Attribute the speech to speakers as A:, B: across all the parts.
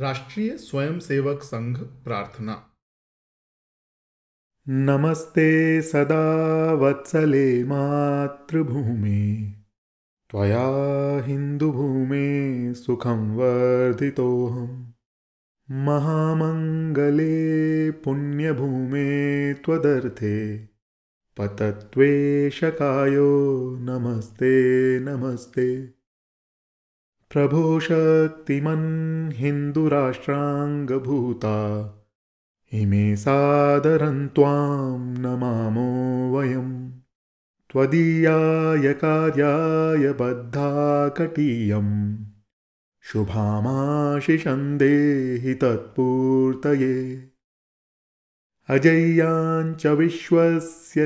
A: राष्ट्रीय स्वयंसेवक संघ प्रार्थना नमस्ते सदा वत्सले मातृभूमि त्वया हिन्दुभूमे सुखं वर्धितोऽहं महामङ्गले पुण्यभूमे त्वदर्थे पतत्वेशकायो नमस्ते नमस्ते प्रभो शक्तिमन् हिन्दुराष्ट्राङ्गभूता इमे सादरं त्वां नमामो वयं त्वदीयाय कार्याय बद्धा कटीयम् देहि तत्पूर्तये अजय्याञ्च विश्वस्य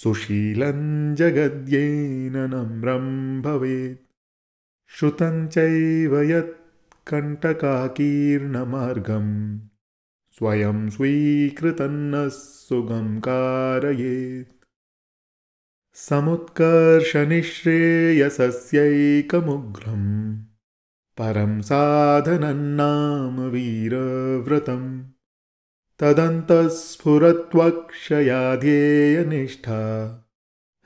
A: सुशीलं जगद्येन नम्रं भवेत् श्रुतञ्चैव यत्कण्टकाकीर्णमार्गं स्वयं स्वीकृतं न सुगं कारयेत् परं साधनन्नाम वीरव्रतम् तदन्तस्फुरत्वक्षयाध्येयनिष्ठा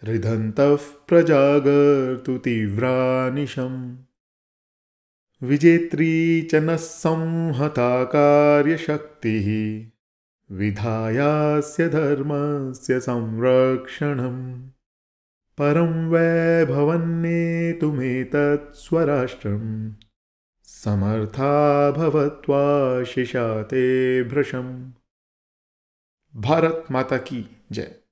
A: हृदन्तः प्रजागर्तु तीव्रा निशम विजेत्री च नः संहता कार्यशक्तिः विधायास्य धर्मस्य संरक्षणम् परं वैभवन्नेतुमेतत् स्वराष्ट्रम् समर्था भवत्वा शिशाते भृशम् भारत माता की जय